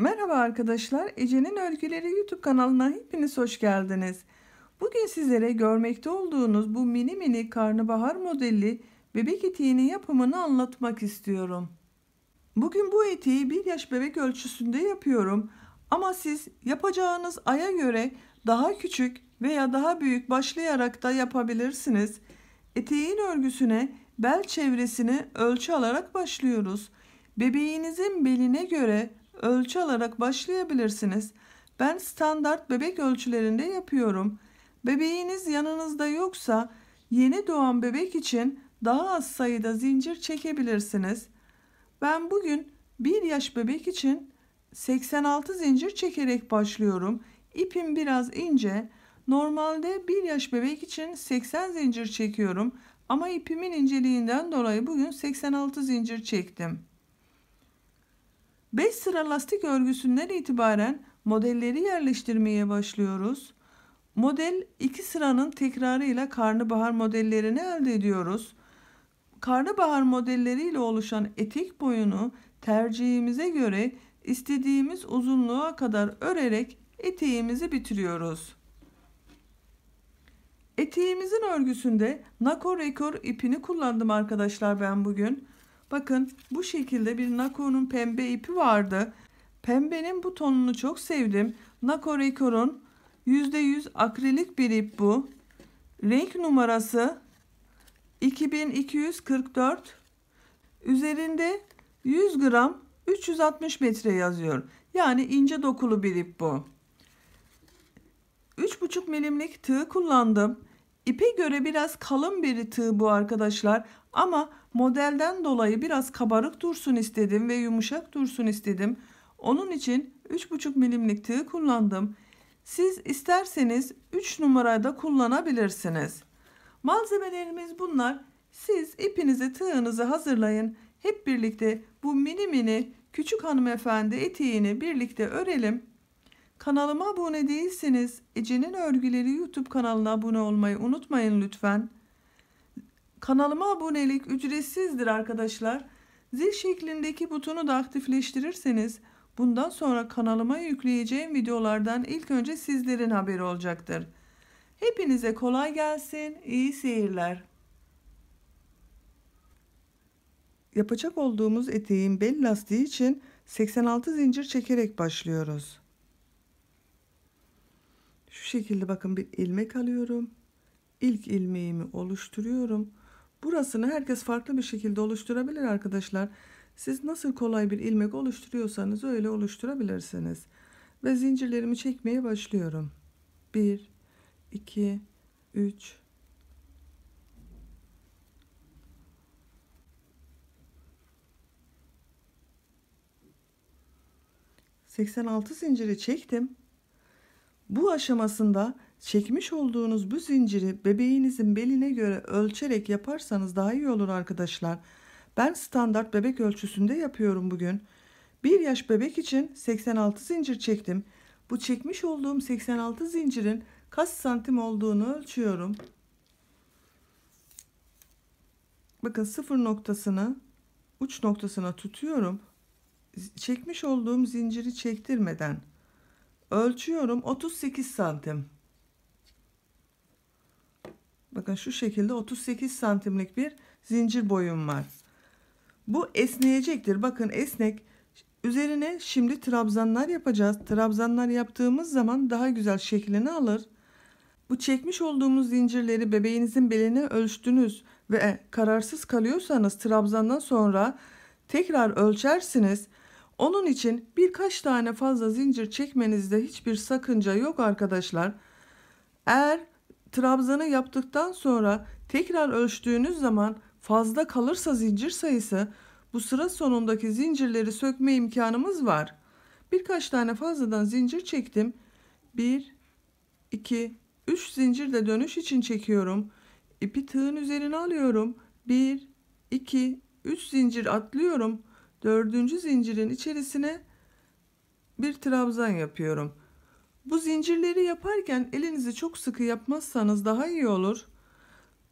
Merhaba arkadaşlar, Ece'nin Örgüleri YouTube kanalına hepiniz hoş geldiniz. Bugün sizlere görmekte olduğunuz bu mini mini karnabahar modeli bebek etiğinin yapımını anlatmak istiyorum. Bugün bu etiği bir yaş bebek ölçüsünde yapıyorum. Ama siz yapacağınız aya göre daha küçük veya daha büyük başlayarak da yapabilirsiniz. Eteğin örgüsüne bel çevresini ölçü alarak başlıyoruz. Bebeğinizin beline göre ölçü alarak başlayabilirsiniz. Ben standart bebek ölçülerinde yapıyorum. Bebeğiniz yanınızda yoksa yeni doğan bebek için daha az sayıda zincir çekebilirsiniz. Ben bugün 1 yaş bebek için 86 zincir çekerek başlıyorum. İpim biraz ince. Normalde 1 yaş bebek için 80 zincir çekiyorum ama ipimin inceliğinden dolayı bugün 86 zincir çektim. 5 sıra lastik örgüsünden itibaren modelleri yerleştirmeye başlıyoruz. Model 2 sıranın tekrarıyla karnabahar modellerini elde ediyoruz. Karnabahar modelleriyle oluşan etek boyunu tercihimize göre istediğimiz uzunluğa kadar örerek eteğimizi bitiriyoruz. Eteğimizin örgüsünde Nako Rekor ipini kullandım arkadaşlar ben bugün. Bakın bu şekilde bir Nako'nun pembe ipi vardı. Pembenin bu tonunu çok sevdim. Nako Rekor'un %100 akrilik bir ip bu. Renk numarası 2244. Üzerinde 100 gram 360 metre yazıyor. Yani ince dokulu bir ip bu. 3,5 milimlik tığ kullandım. İpe göre biraz kalın bir tığ bu arkadaşlar ama modelden dolayı biraz kabarık dursun istedim ve yumuşak dursun istedim. Onun için 3,5 milimlik tığ kullandım. Siz isterseniz 3 numarayı da kullanabilirsiniz. Malzemelerimiz bunlar. Siz ipinizi tığınızı hazırlayın. Hep birlikte bu mini mini küçük hanımefendi eteğini birlikte örelim. Kanalıma abone değilseniz Ece'nin Örgüleri YouTube kanalına abone olmayı unutmayın lütfen. Kanalıma abonelik ücretsizdir arkadaşlar. Zil şeklindeki butonu da aktifleştirirseniz bundan sonra kanalıma yükleyeceğim videolardan ilk önce sizlerin haberi olacaktır. Hepinize kolay gelsin, iyi seyirler. Yapacak olduğumuz eteğin bel lastiği için 86 zincir çekerek başlıyoruz. Şu şekilde bakın bir ilmek alıyorum. İlk ilmeğimi oluşturuyorum. Burasını herkes farklı bir şekilde oluşturabilir arkadaşlar. Siz nasıl kolay bir ilmek oluşturuyorsanız öyle oluşturabilirsiniz. Ve zincirlerimi çekmeye başlıyorum. 1, 2, 3, 86 zinciri çektim. Bu aşamasında Çekmiş olduğunuz bu zinciri bebeğinizin beline göre ölçerek yaparsanız daha iyi olur arkadaşlar. Ben standart bebek ölçüsünde yapıyorum bugün. 1 yaş bebek için 86 zincir çektim. Bu çekmiş olduğum 86 zincirin kaç santim olduğunu ölçüyorum. Bakın sıfır noktasını uç noktasına tutuyorum. Çekmiş olduğum zinciri çektirmeden ölçüyorum 38 santim. Bakın şu şekilde 38 santimlik bir zincir boyum var. Bu esneyecektir. Bakın esnek. Üzerine şimdi trabzanlar yapacağız. Trabzanlar yaptığımız zaman daha güzel şeklini alır. Bu çekmiş olduğumuz zincirleri bebeğinizin beline ölçtünüz ve kararsız kalıyorsanız trabzandan sonra tekrar ölçersiniz. Onun için birkaç tane fazla zincir çekmenizde hiçbir sakınca yok arkadaşlar. Eğer trabzanı yaptıktan sonra tekrar ölçtüğünüz zaman fazla kalırsa zincir sayısı bu sıra sonundaki zincirleri sökme imkanımız var. Birkaç tane fazladan zincir çektim. 1, 2, 3 zincir de dönüş için çekiyorum. İpi tığın üzerine alıyorum. 1, 2, 3 zincir atlıyorum. Dördüncü zincirin içerisine bir trabzan yapıyorum. Bu zincirleri yaparken elinizi çok sıkı yapmazsanız daha iyi olur.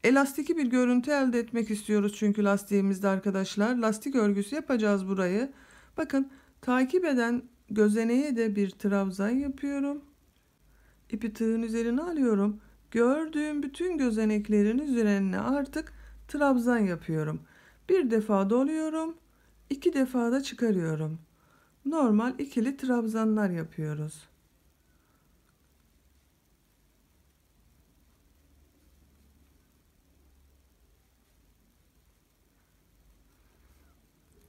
Elastiki bir görüntü elde etmek istiyoruz çünkü lastiğimizde arkadaşlar. Lastik örgüsü yapacağız burayı. Bakın takip eden gözeneğe de bir trabzan yapıyorum. İpi tığın üzerine alıyorum. Gördüğüm bütün gözeneklerin üzerine artık trabzan yapıyorum. Bir defa doluyorum. iki defa da çıkarıyorum. Normal ikili trabzanlar yapıyoruz.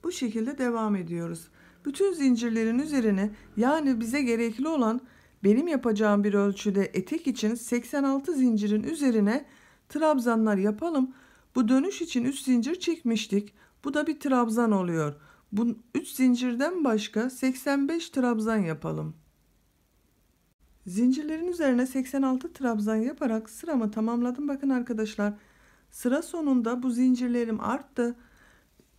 Bu şekilde devam ediyoruz. Bütün zincirlerin üzerine yani bize gerekli olan benim yapacağım bir ölçüde etek için 86 zincirin üzerine trabzanlar yapalım. Bu dönüş için 3 zincir çekmiştik. Bu da bir trabzan oluyor. Bu 3 zincirden başka 85 trabzan yapalım. Zincirlerin üzerine 86 trabzan yaparak sıramı tamamladım. Bakın arkadaşlar sıra sonunda bu zincirlerim arttı.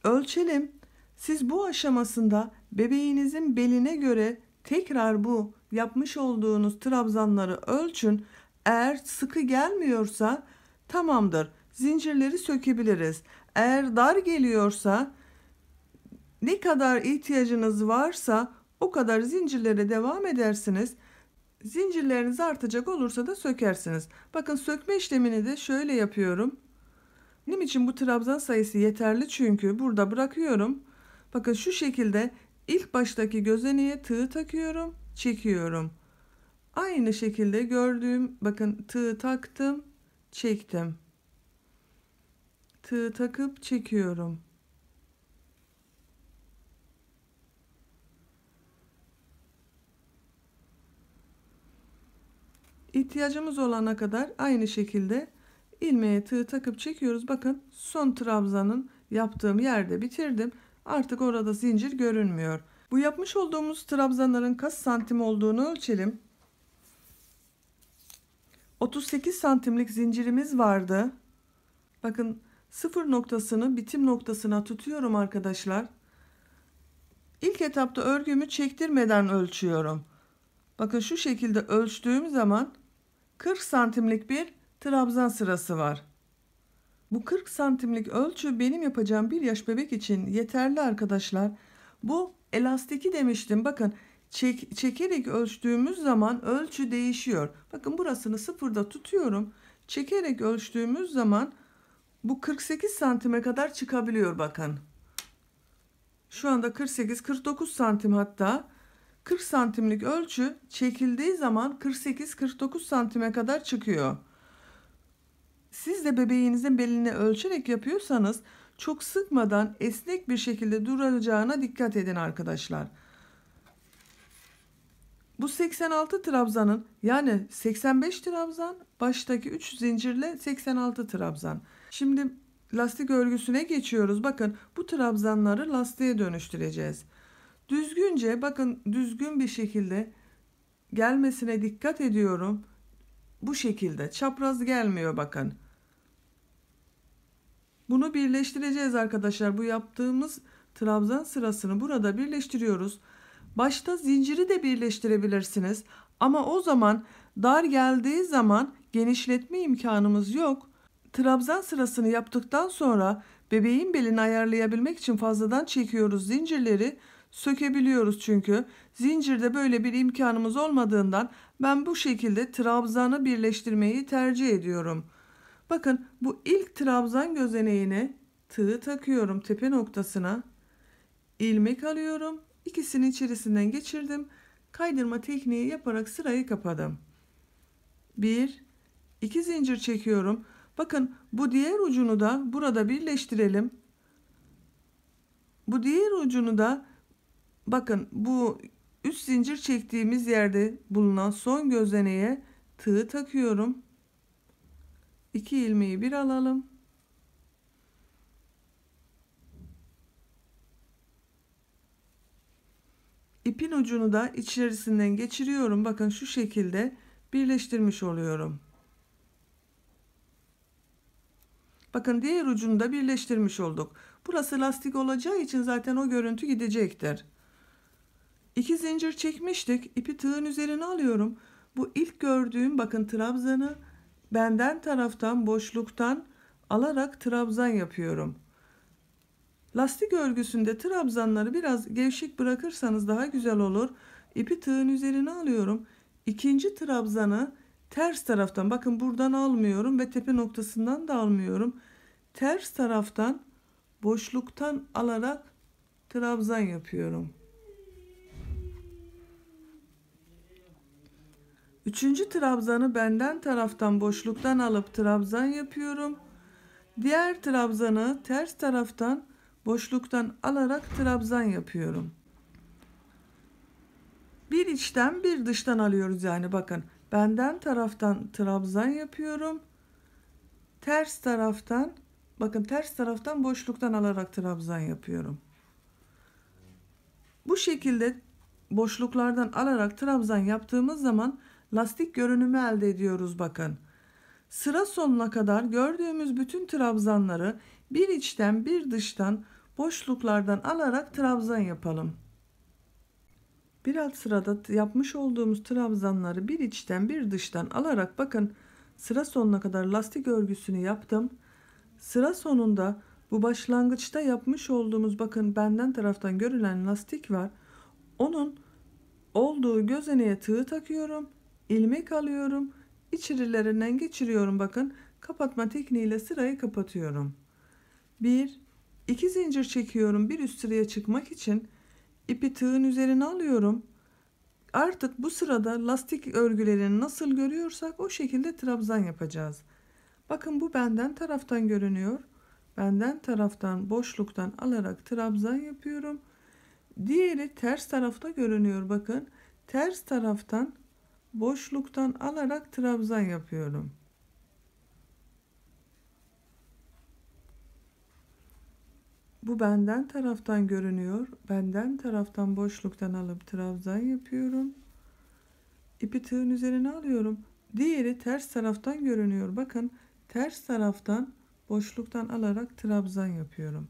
Ölçelim siz bu aşamasında bebeğinizin beline göre tekrar bu yapmış olduğunuz trabzanları ölçün. Eğer sıkı gelmiyorsa tamamdır. Zincirleri sökebiliriz. Eğer dar geliyorsa ne kadar ihtiyacınız varsa o kadar zincirlere devam edersiniz. Zincirleriniz artacak olursa da sökersiniz. Bakın sökme işlemini de şöyle yapıyorum. Benim için bu trabzan sayısı yeterli çünkü burada bırakıyorum. Bakın şu şekilde ilk baştaki gözeneğe tığ takıyorum, çekiyorum. Aynı şekilde gördüğüm bakın tığ taktım, çektim. Tığ takıp çekiyorum. İhtiyacımız olana kadar aynı şekilde ilmeğe tığ takıp çekiyoruz. Bakın son trabzanın yaptığım yerde bitirdim. Artık orada zincir görünmüyor. Bu yapmış olduğumuz trabzanların kaç santim olduğunu ölçelim. 38 santimlik zincirimiz vardı. Bakın sıfır noktasını bitim noktasına tutuyorum arkadaşlar. İlk etapta örgümü çektirmeden ölçüyorum. Bakın şu şekilde ölçtüğüm zaman 40 santimlik bir trabzan sırası var. Bu 40 santimlik ölçü benim yapacağım bir yaş bebek için yeterli arkadaşlar. Bu elastiki demiştim. Bakın çek, çekerek ölçtüğümüz zaman ölçü değişiyor. Bakın burasını sıfırda tutuyorum. Çekerek ölçtüğümüz zaman bu 48 santime kadar çıkabiliyor bakın. Şu anda 48-49 santim hatta 40 santimlik ölçü çekildiği zaman 48-49 santime kadar çıkıyor. Siz de bebeğinizin belini ölçerek yapıyorsanız çok sıkmadan esnek bir şekilde duracağına dikkat edin arkadaşlar. Bu 86 trabzanın yani 85 trabzan baştaki 3 zincirle 86 trabzan. Şimdi lastik örgüsüne geçiyoruz. Bakın bu trabzanları lastiğe dönüştüreceğiz. Düzgünce bakın düzgün bir şekilde gelmesine dikkat ediyorum. Bu şekilde çapraz gelmiyor bakın. Bunu birleştireceğiz arkadaşlar. Bu yaptığımız trabzan sırasını burada birleştiriyoruz. Başta zinciri de birleştirebilirsiniz. Ama o zaman dar geldiği zaman genişletme imkanımız yok. Trabzan sırasını yaptıktan sonra bebeğin belini ayarlayabilmek için fazladan çekiyoruz zincirleri sökebiliyoruz çünkü. Zincirde böyle bir imkanımız olmadığından ben bu şekilde trabzanı birleştirmeyi tercih ediyorum. Bakın bu ilk trabzan gözeneğine tığı takıyorum tepe noktasına. ilmek alıyorum. İkisinin içerisinden geçirdim. Kaydırma tekniği yaparak sırayı kapadım. 1 2 zincir çekiyorum. Bakın bu diğer ucunu da burada birleştirelim. Bu diğer ucunu da Bakın bu üst zincir çektiğimiz yerde bulunan son gözeneğe tığı takıyorum. 2 ilmeği bir alalım. İpin ucunu da içerisinden geçiriyorum. Bakın şu şekilde birleştirmiş oluyorum. Bakın diğer ucunu da birleştirmiş olduk. Burası lastik olacağı için zaten o görüntü gidecektir. İki zincir çekmiştik. İpi tığın üzerine alıyorum. Bu ilk gördüğüm bakın trabzanı benden taraftan boşluktan alarak trabzan yapıyorum. Lastik örgüsünde trabzanları biraz gevşek bırakırsanız daha güzel olur. İpi tığın üzerine alıyorum. İkinci trabzanı ters taraftan bakın buradan almıyorum ve tepe noktasından da almıyorum. Ters taraftan boşluktan alarak trabzan yapıyorum. Üçüncü trabzanı benden taraftan boşluktan alıp trabzan yapıyorum. Diğer trabzanı ters taraftan boşluktan alarak trabzan yapıyorum. Bir içten bir dıştan alıyoruz yani bakın. Benden taraftan trabzan yapıyorum. Ters taraftan bakın ters taraftan boşluktan alarak trabzan yapıyorum. Bu şekilde boşluklardan alarak trabzan yaptığımız zaman lastik görünümü elde ediyoruz bakın. Sıra sonuna kadar gördüğümüz bütün trabzanları bir içten bir dıştan boşluklardan alarak trabzan yapalım. Bir alt sırada yapmış olduğumuz trabzanları bir içten bir dıştan alarak bakın sıra sonuna kadar lastik örgüsünü yaptım. Sıra sonunda bu başlangıçta yapmış olduğumuz bakın benden taraftan görülen lastik var. Onun olduğu gözeneğe tığı takıyorum ilmek alıyorum. İçerilerinden geçiriyorum bakın. Kapatma tekniğiyle sırayı kapatıyorum. 1 2 zincir çekiyorum bir üst sıraya çıkmak için. ipi tığın üzerine alıyorum. Artık bu sırada lastik örgülerini nasıl görüyorsak o şekilde trabzan yapacağız. Bakın bu benden taraftan görünüyor. Benden taraftan boşluktan alarak trabzan yapıyorum. Diğeri ters tarafta görünüyor bakın. Ters taraftan boşluktan alarak trabzan yapıyorum. Bu benden taraftan görünüyor. Benden taraftan boşluktan alıp trabzan yapıyorum. İpi tığın üzerine alıyorum. Diğeri ters taraftan görünüyor. Bakın ters taraftan boşluktan alarak trabzan yapıyorum.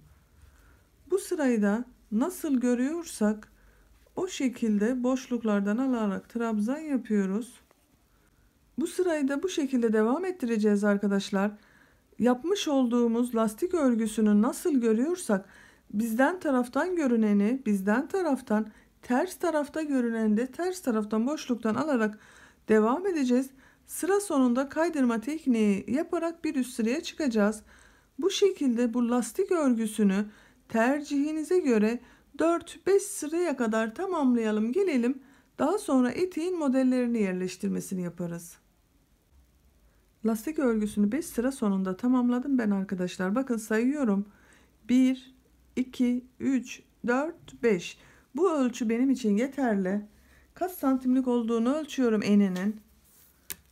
Bu sırayı da nasıl görüyorsak o şekilde boşluklardan alarak trabzan yapıyoruz. Bu sırayı da bu şekilde devam ettireceğiz arkadaşlar. Yapmış olduğumuz lastik örgüsünü nasıl görüyorsak bizden taraftan görüneni bizden taraftan ters tarafta görüneni de ters taraftan boşluktan alarak devam edeceğiz. Sıra sonunda kaydırma tekniği yaparak bir üst sıraya çıkacağız. Bu şekilde bu lastik örgüsünü tercihinize göre 4-5 sıraya kadar tamamlayalım gelelim. Daha sonra eteğin modellerini yerleştirmesini yaparız. Lastik örgüsünü 5 sıra sonunda tamamladım ben arkadaşlar. Bakın sayıyorum. 1, 2, 3, 4, 5. Bu ölçü benim için yeterli. Kaç santimlik olduğunu ölçüyorum eninin.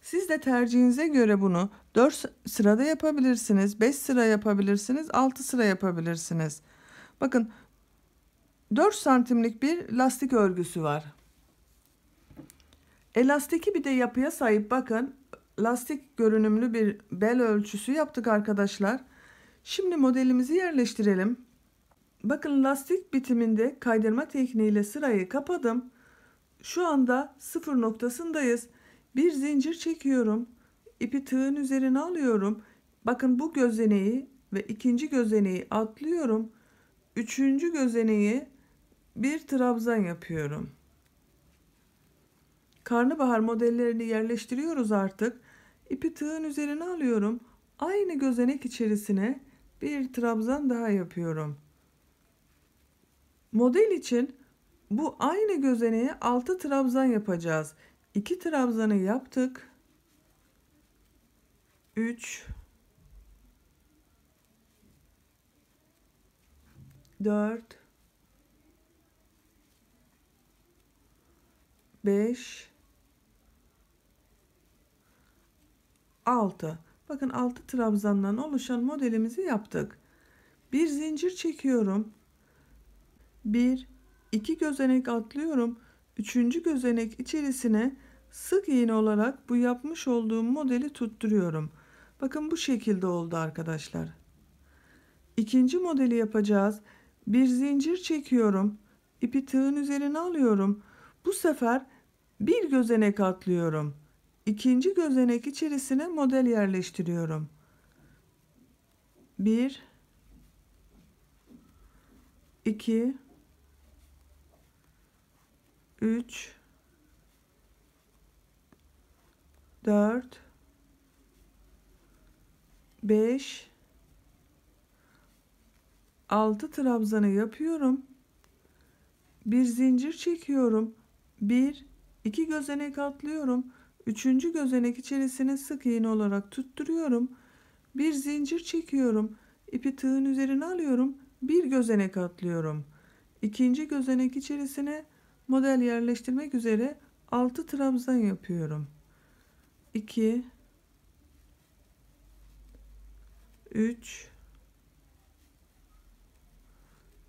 Siz de tercihinize göre bunu 4 sırada yapabilirsiniz, 5 sıra yapabilirsiniz, 6 sıra yapabilirsiniz. Bakın 4 santimlik bir lastik örgüsü var. Elastiki bir de yapıya sahip bakın. Lastik görünümlü bir bel ölçüsü yaptık arkadaşlar. Şimdi modelimizi yerleştirelim. Bakın lastik bitiminde kaydırma tekniğiyle sırayı kapadım. Şu anda sıfır noktasındayız. Bir zincir çekiyorum. İpi tığın üzerine alıyorum. Bakın bu gözeneği ve ikinci gözeneği atlıyorum. Üçüncü gözeneği bir trabzan yapıyorum. Karnabahar modellerini yerleştiriyoruz artık. İpi tığın üzerine alıyorum. Aynı gözenek içerisine bir trabzan daha yapıyorum. Model için bu aynı gözeneğe 6 trabzan yapacağız. 2 trabzanı yaptık. 3 4 5 6 bakın 6 trabzandan oluşan modelimizi yaptık bir zincir çekiyorum 1 2 gözenek atlıyorum 3. gözenek içerisine sık iğne olarak bu yapmış olduğum modeli tutturuyorum bakın bu şekilde oldu arkadaşlar ikinci modeli yapacağız bir zincir çekiyorum ipi tığın üzerine alıyorum bu sefer bir gözenek atlıyorum. İkinci gözenek içerisine model yerleştiriyorum. Bir, iki, üç, dört, beş, altı trabzanı yapıyorum. Bir zincir çekiyorum. Bir İki gözenek atlıyorum. Üçüncü gözenek içerisine sık iğne olarak tutturuyorum. Bir zincir çekiyorum. İpi tığın üzerine alıyorum. Bir gözenek atlıyorum. İkinci gözenek içerisine model yerleştirmek üzere 6 trabzan yapıyorum. 2 3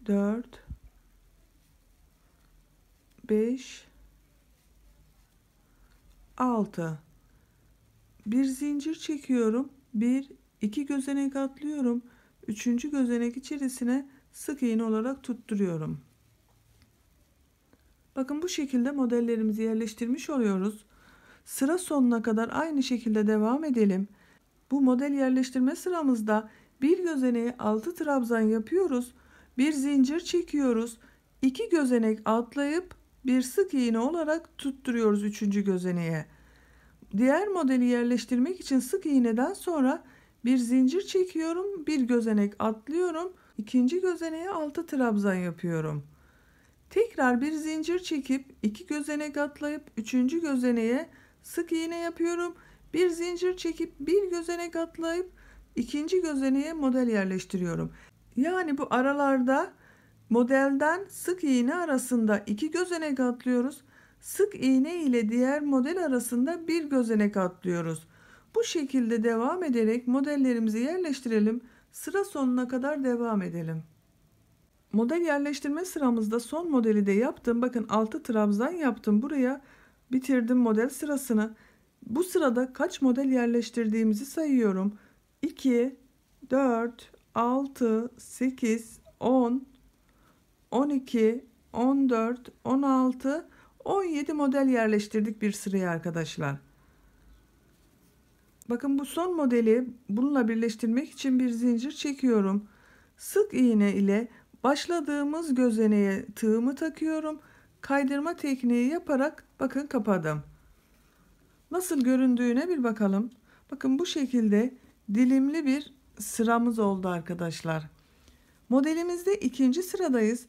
4 5 6 bir zincir çekiyorum 1 2 gözenek atlıyorum 3. gözenek içerisine sık iğne olarak tutturuyorum bakın bu şekilde modellerimizi yerleştirmiş oluyoruz sıra sonuna kadar aynı şekilde devam edelim bu model yerleştirme sıramızda bir gözeneği 6 trabzan yapıyoruz bir zincir çekiyoruz 2 gözenek atlayıp bir sık iğne olarak tutturuyoruz üçüncü gözeneğe. Diğer modeli yerleştirmek için sık iğneden sonra bir zincir çekiyorum, bir gözenek atlıyorum, ikinci gözeneğe altı trabzan yapıyorum. Tekrar bir zincir çekip iki gözenek atlayıp üçüncü gözeneğe sık iğne yapıyorum. Bir zincir çekip bir gözenek atlayıp ikinci gözeneğe model yerleştiriyorum. Yani bu aralarda Modelden sık iğne arasında iki gözenek atlıyoruz. Sık iğne ile diğer model arasında bir gözenek atlıyoruz. Bu şekilde devam ederek modellerimizi yerleştirelim. Sıra sonuna kadar devam edelim. Model yerleştirme sıramızda son modeli de yaptım. Bakın 6 trabzan yaptım. Buraya bitirdim model sırasını. Bu sırada kaç model yerleştirdiğimizi sayıyorum. 2, 4, 6, 8, 10, 12, 14, 16, 17 model yerleştirdik bir sıraya arkadaşlar. Bakın bu son modeli bununla birleştirmek için bir zincir çekiyorum. Sık iğne ile başladığımız gözeneğe tığımı takıyorum. Kaydırma tekniği yaparak bakın kapadım. Nasıl göründüğüne bir bakalım. Bakın bu şekilde dilimli bir sıramız oldu arkadaşlar. Modelimizde ikinci sıradayız.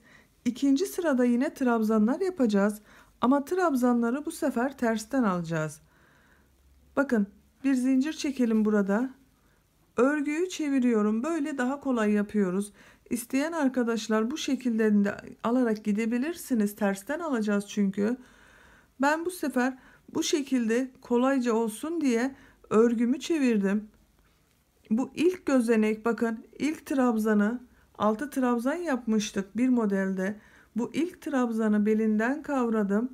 İkinci sırada yine trabzanlar yapacağız. Ama trabzanları bu sefer tersten alacağız. Bakın bir zincir çekelim burada. Örgüyü çeviriyorum. Böyle daha kolay yapıyoruz. İsteyen arkadaşlar bu şekilde de alarak gidebilirsiniz. Tersten alacağız çünkü. Ben bu sefer bu şekilde kolayca olsun diye örgümü çevirdim. Bu ilk gözenek bakın ilk trabzanı 6 trabzan yapmıştık bir modelde. Bu ilk trabzanı belinden kavradım.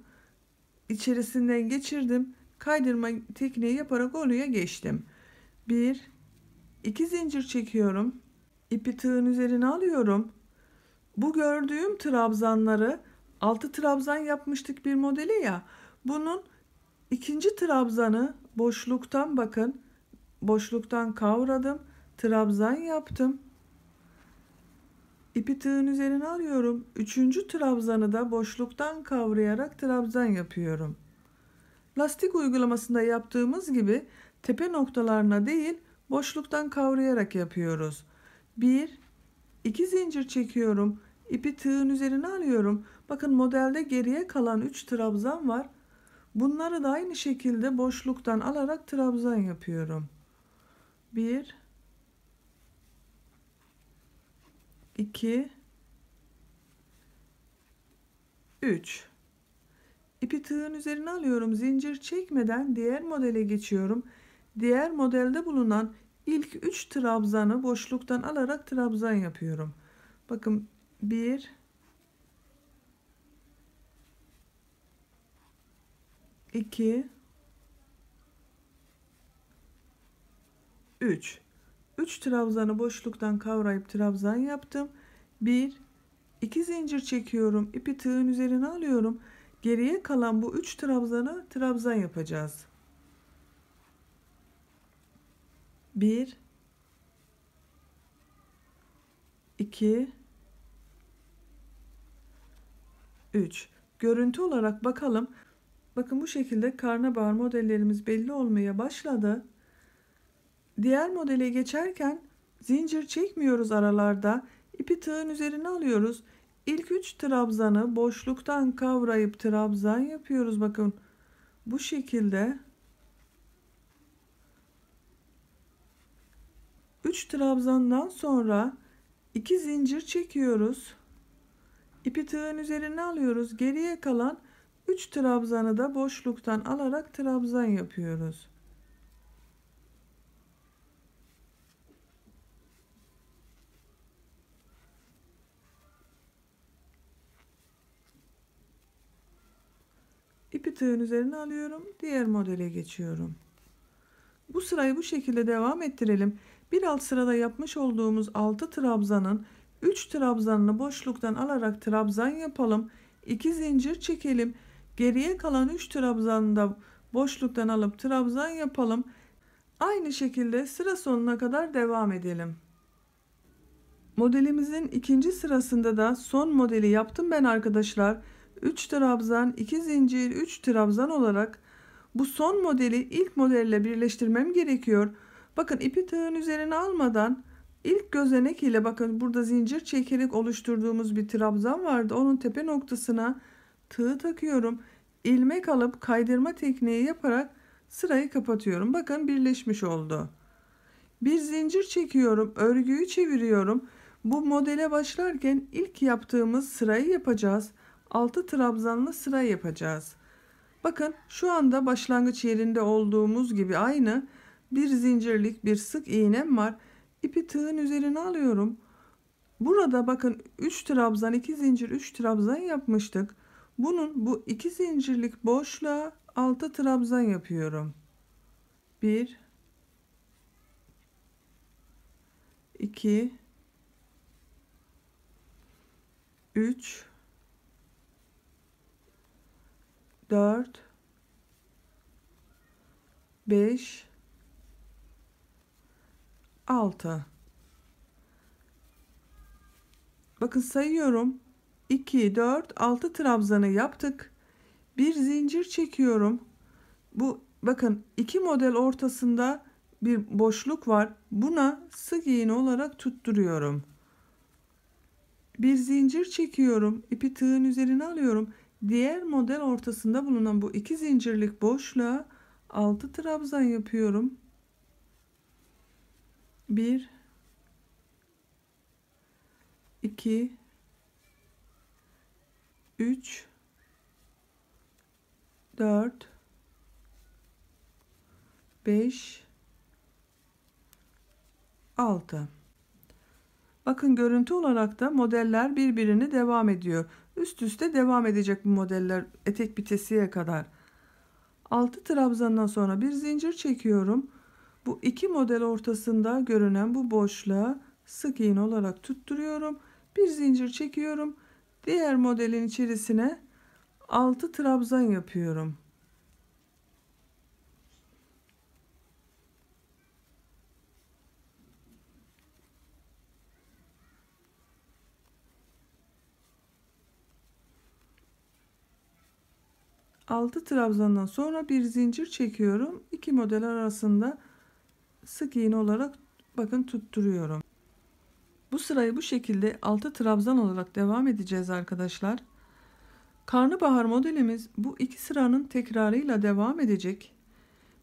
İçerisinden geçirdim. Kaydırma tekniği yaparak oraya geçtim. 1 2 zincir çekiyorum. İpi tığın üzerine alıyorum. Bu gördüğüm trabzanları 6 trabzan yapmıştık bir modeli ya. Bunun ikinci trabzanı boşluktan bakın. Boşluktan kavradım. Trabzan yaptım. İpi tığın üzerine alıyorum. Üçüncü trabzanı da boşluktan kavrayarak trabzan yapıyorum. Lastik uygulamasında yaptığımız gibi tepe noktalarına değil boşluktan kavrayarak yapıyoruz. 1 2 zincir çekiyorum. İpi tığın üzerine alıyorum. Bakın modelde geriye kalan 3 trabzan var. Bunları da aynı şekilde boşluktan alarak trabzan yapıyorum. 1 2 3 İpi tığın üzerine alıyorum. Zincir çekmeden diğer modele geçiyorum. Diğer modelde bulunan ilk 3 trabzanı boşluktan alarak trabzan yapıyorum. Bakın 1 2 3 3 trabzanı boşluktan kavrayıp trabzan yaptım. 1 2 zincir çekiyorum. ipi tığın üzerine alıyorum. Geriye kalan bu 3 trabzanı trabzan yapacağız. 1 2 3 Görüntü olarak bakalım. Bakın bu şekilde karnabahar modellerimiz belli olmaya başladı. Diğer modele geçerken zincir çekmiyoruz aralarda. İpi tığın üzerine alıyoruz. İlk 3 trabzanı boşluktan kavrayıp trabzan yapıyoruz. Bakın bu şekilde 3 trabzandan sonra 2 zincir çekiyoruz. İpi tığın üzerine alıyoruz. Geriye kalan 3 trabzanı da boşluktan alarak trabzan yapıyoruz. tığın üzerine alıyorum. Diğer modele geçiyorum. Bu sırayı bu şekilde devam ettirelim. Bir alt sırada yapmış olduğumuz 6 trabzanın 3 trabzanını boşluktan alarak trabzan yapalım. 2 zincir çekelim. Geriye kalan 3 trabzanı da boşluktan alıp trabzan yapalım. Aynı şekilde sıra sonuna kadar devam edelim. Modelimizin ikinci sırasında da son modeli yaptım ben arkadaşlar. 3 trabzan, 2 zincir, 3 trabzan olarak bu son modeli ilk modelle birleştirmem gerekiyor. Bakın ipi tığın üzerine almadan ilk gözenek ile bakın burada zincir çekerek oluşturduğumuz bir trabzan vardı. Onun tepe noktasına tığı takıyorum. İlmek alıp kaydırma tekniği yaparak sırayı kapatıyorum. Bakın birleşmiş oldu. Bir zincir çekiyorum. Örgüyü çeviriyorum. Bu modele başlarken ilk yaptığımız sırayı yapacağız. 6 trabzanlı sıra yapacağız. Bakın şu anda başlangıç yerinde olduğumuz gibi aynı bir zincirlik bir sık iğnem var. İpi tığın üzerine alıyorum. Burada bakın 3 trabzan 2 zincir 3 trabzan yapmıştık. Bunun bu 2 zincirlik boşluğa 6 trabzan yapıyorum. 1 2 3 4 5 6 Bakın sayıyorum. 2 4 6 trabzanı yaptık. Bir zincir çekiyorum. Bu bakın iki model ortasında bir boşluk var. Buna sık iğne olarak tutturuyorum. Bir zincir çekiyorum. ipi tığın üzerine alıyorum. Diğer model ortasında bulunan bu iki zincirlik boşluğa 6 trabzan yapıyorum. 1 2 3 4 5 6 Bakın görüntü olarak da modeller birbirini devam ediyor. Üst üste devam edecek bu modeller etek bitesiye kadar. 6 trabzandan sonra bir zincir çekiyorum. Bu iki model ortasında görünen bu boşluğa sık iğne olarak tutturuyorum. Bir zincir çekiyorum. Diğer modelin içerisine 6 trabzan yapıyorum. 6 trabzandan sonra bir zincir çekiyorum. İki model arasında sık iğne olarak bakın tutturuyorum. Bu sırayı bu şekilde 6 trabzan olarak devam edeceğiz arkadaşlar. Karnabahar modelimiz bu iki sıranın tekrarıyla devam edecek.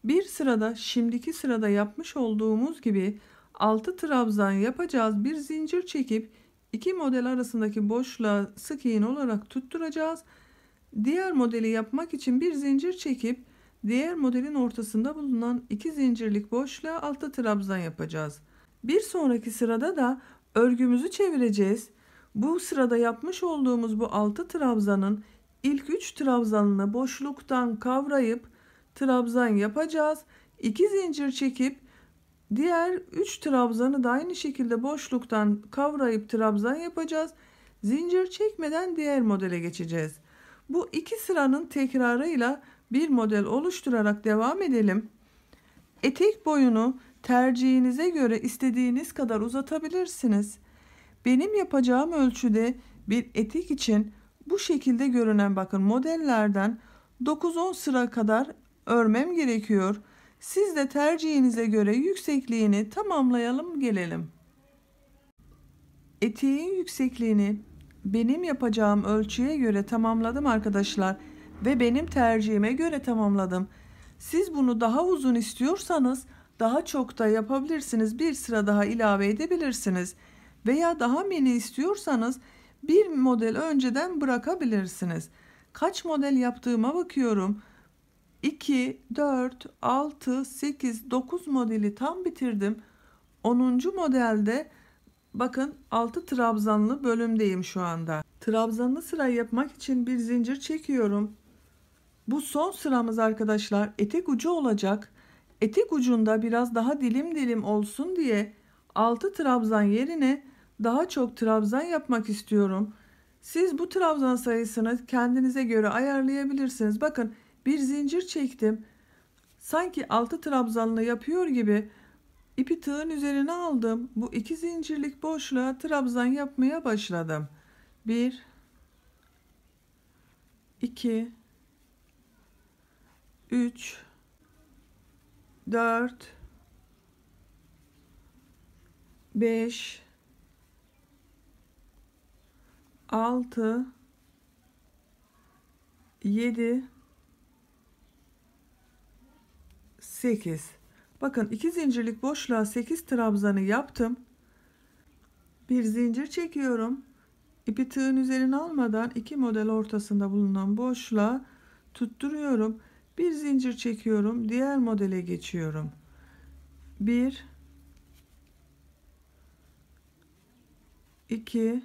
Bir sırada şimdiki sırada yapmış olduğumuz gibi 6 trabzan yapacağız. Bir zincir çekip iki model arasındaki boşluğa sık iğne olarak tutturacağız. Diğer modeli yapmak için bir zincir çekip diğer modelin ortasında bulunan iki zincirlik boşluğa altta trabzan yapacağız. Bir sonraki sırada da örgümüzü çevireceğiz. Bu sırada yapmış olduğumuz bu altı trabzanın ilk üç trabzanını boşluktan kavrayıp trabzan yapacağız. İki zincir çekip diğer üç trabzanı da aynı şekilde boşluktan kavrayıp trabzan yapacağız. Zincir çekmeden diğer modele geçeceğiz. Bu iki sıranın tekrarıyla bir model oluşturarak devam edelim. Etek boyunu tercihinize göre istediğiniz kadar uzatabilirsiniz. Benim yapacağım ölçüde bir etek için bu şekilde görünen bakın modellerden 9-10 sıra kadar örmem gerekiyor. Siz de tercihinize göre yüksekliğini tamamlayalım gelelim. Eteğin yüksekliğini benim yapacağım ölçüye göre tamamladım arkadaşlar ve benim tercihime göre tamamladım. Siz bunu daha uzun istiyorsanız daha çok da yapabilirsiniz. Bir sıra daha ilave edebilirsiniz. Veya daha mini istiyorsanız bir model önceden bırakabilirsiniz. Kaç model yaptığıma bakıyorum. 2, 4, 6, 8, 9 modeli tam bitirdim. 10. modelde Bakın 6 trabzanlı bölümdeyim şu anda. Trabzanlı sıra yapmak için bir zincir çekiyorum. Bu son sıramız arkadaşlar etek ucu olacak. Etek ucunda biraz daha dilim dilim olsun diye 6 trabzan yerine daha çok trabzan yapmak istiyorum. Siz bu trabzan sayısını kendinize göre ayarlayabilirsiniz. Bakın bir zincir çektim. Sanki 6 trabzanlı yapıyor gibi İpi tığın üzerine aldım. Bu iki zincirlik boşluğa trabzan yapmaya başladım. 1 2 3 4 5 6 7 8 Bakın 2 zincirlik boşluğa 8 trabzanı yaptım. Bir zincir çekiyorum. İpi tığın üzerine almadan iki model ortasında bulunan boşluğa tutturuyorum. Bir zincir çekiyorum. Diğer modele geçiyorum. 1 2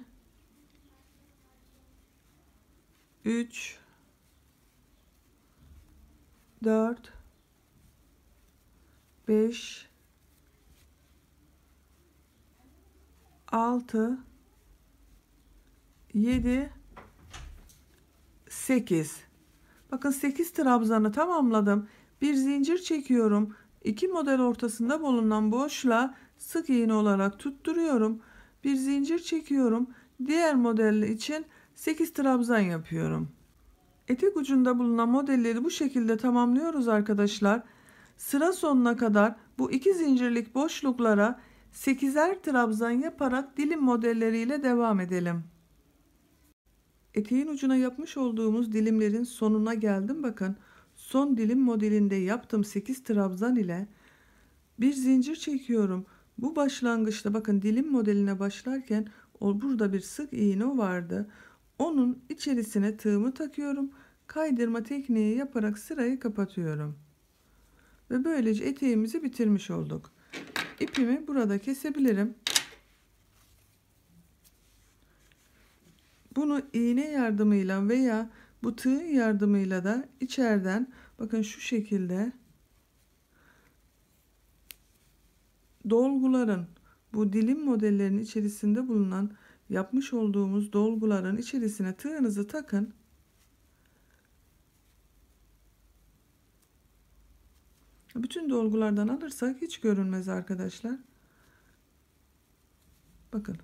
3 4 5 6 7 8 bakın 8 trabzanı tamamladım bir zincir çekiyorum iki model ortasında bulunan boşluğa sık iğne olarak tutturuyorum bir zincir çekiyorum diğer model için 8 trabzan yapıyorum etek ucunda bulunan modelleri bu şekilde tamamlıyoruz arkadaşlar Sıra sonuna kadar bu iki zincirlik boşluklara 8'er trabzan yaparak dilim modelleriyle devam edelim. Eteğin ucuna yapmış olduğumuz dilimlerin sonuna geldim bakın. Son dilim modelinde yaptım 8 trabzan ile bir zincir çekiyorum. Bu başlangıçta bakın dilim modeline başlarken burada bir sık iğne vardı. Onun içerisine tığımı takıyorum. Kaydırma tekniği yaparak sırayı kapatıyorum. Ve böylece eteğimizi bitirmiş olduk. İpimi burada kesebilirim. Bunu iğne yardımıyla veya bu tığ yardımıyla da içeriden bakın şu şekilde dolguların bu dilim modellerinin içerisinde bulunan yapmış olduğumuz dolguların içerisine tığınızı takın. Bütün dolgulardan alırsak hiç görünmez arkadaşlar. Bakın.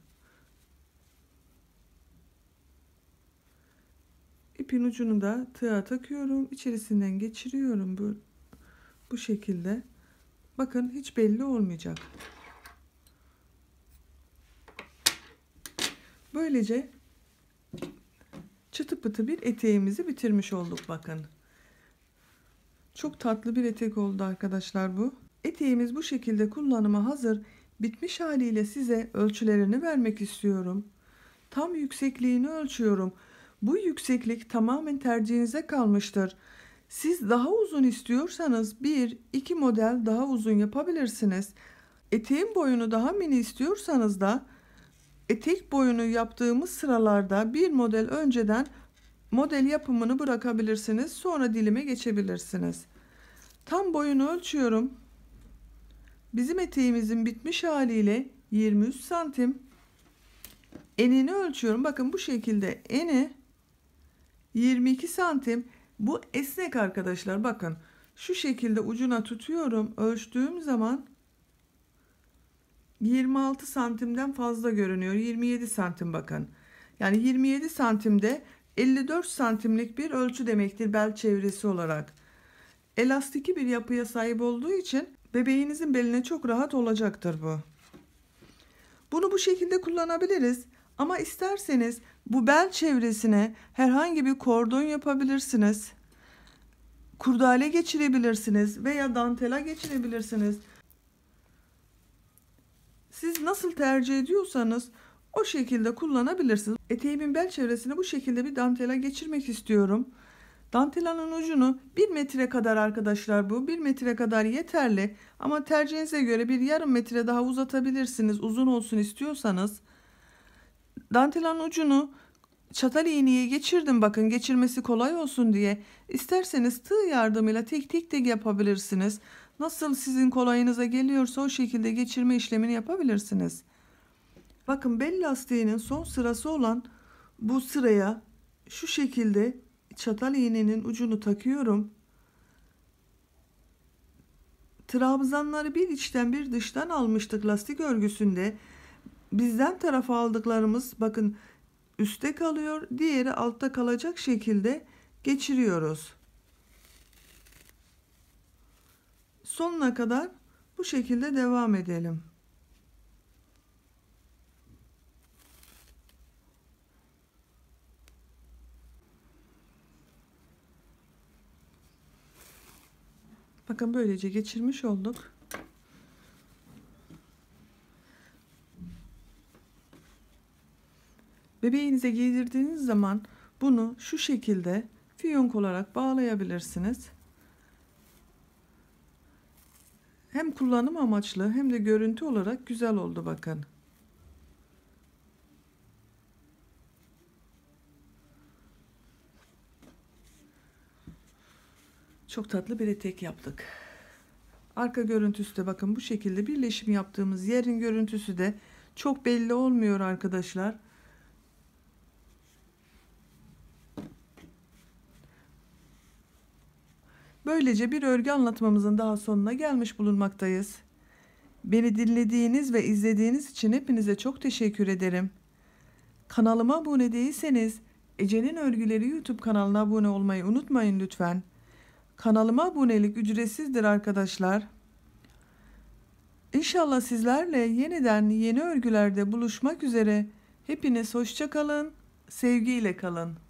İpin ucunu da tığa takıyorum. içerisinden geçiriyorum bu, bu şekilde. Bakın hiç belli olmayacak. Böylece çıtı pıtı bir eteğimizi bitirmiş olduk bakın. Çok tatlı bir etek oldu arkadaşlar bu. Eteğimiz bu şekilde kullanıma hazır. Bitmiş haliyle size ölçülerini vermek istiyorum. Tam yüksekliğini ölçüyorum. Bu yükseklik tamamen tercihinize kalmıştır. Siz daha uzun istiyorsanız bir, iki model daha uzun yapabilirsiniz. Eteğin boyunu daha mini istiyorsanız da etek boyunu yaptığımız sıralarda bir model önceden Model yapımını bırakabilirsiniz. Sonra dilime geçebilirsiniz. Tam boyunu ölçüyorum. Bizim eteğimizin bitmiş haliyle 23 santim. Enini ölçüyorum. Bakın bu şekilde eni 22 santim. Bu esnek arkadaşlar bakın. Şu şekilde ucuna tutuyorum. Ölçtüğüm zaman 26 santimden fazla görünüyor. 27 santim bakın. Yani 27 santimde 54 santimlik bir ölçü demektir bel çevresi olarak. Elastiki bir yapıya sahip olduğu için bebeğinizin beline çok rahat olacaktır bu. Bunu bu şekilde kullanabiliriz ama isterseniz bu bel çevresine herhangi bir kordon yapabilirsiniz. Kurdale geçirebilirsiniz veya dantela geçirebilirsiniz. Siz nasıl tercih ediyorsanız o şekilde kullanabilirsiniz. Eteğimin bel çevresini bu şekilde bir dantela geçirmek istiyorum. Dantelanın ucunu 1 metre kadar arkadaşlar bu. 1 metre kadar yeterli. Ama tercihinize göre bir yarım metre daha uzatabilirsiniz. Uzun olsun istiyorsanız. Dantelanın ucunu çatal iğneye geçirdim bakın geçirmesi kolay olsun diye. İsterseniz tığ yardımıyla tek tek de yapabilirsiniz. Nasıl sizin kolayınıza geliyorsa o şekilde geçirme işlemini yapabilirsiniz. Bakın bel lastiğinin son sırası olan bu sıraya şu şekilde çatal iğnenin ucunu takıyorum. Trabzanları bir içten bir dıştan almıştık lastik örgüsünde. Bizden tarafa aldıklarımız bakın üstte kalıyor. Diğeri altta kalacak şekilde geçiriyoruz. Sonuna kadar bu şekilde devam edelim. Bakın böylece geçirmiş olduk. Bebeğinize giydirdiğiniz zaman bunu şu şekilde fiyonk olarak bağlayabilirsiniz. Hem kullanım amaçlı hem de görüntü olarak güzel oldu bakın. Çok tatlı bir etek yaptık. Arka görüntüsü de bakın bu şekilde birleşim yaptığımız yerin görüntüsü de çok belli olmuyor arkadaşlar. Böylece bir örgü anlatmamızın daha sonuna gelmiş bulunmaktayız. Beni dinlediğiniz ve izlediğiniz için hepinize çok teşekkür ederim. Kanalıma abone değilseniz Ece'nin Örgüleri YouTube kanalına abone olmayı unutmayın lütfen. Kanalıma abonelik ücretsizdir arkadaşlar. İnşallah sizlerle yeniden yeni örgülerde buluşmak üzere. Hepiniz hoşça kalın, sevgiyle kalın.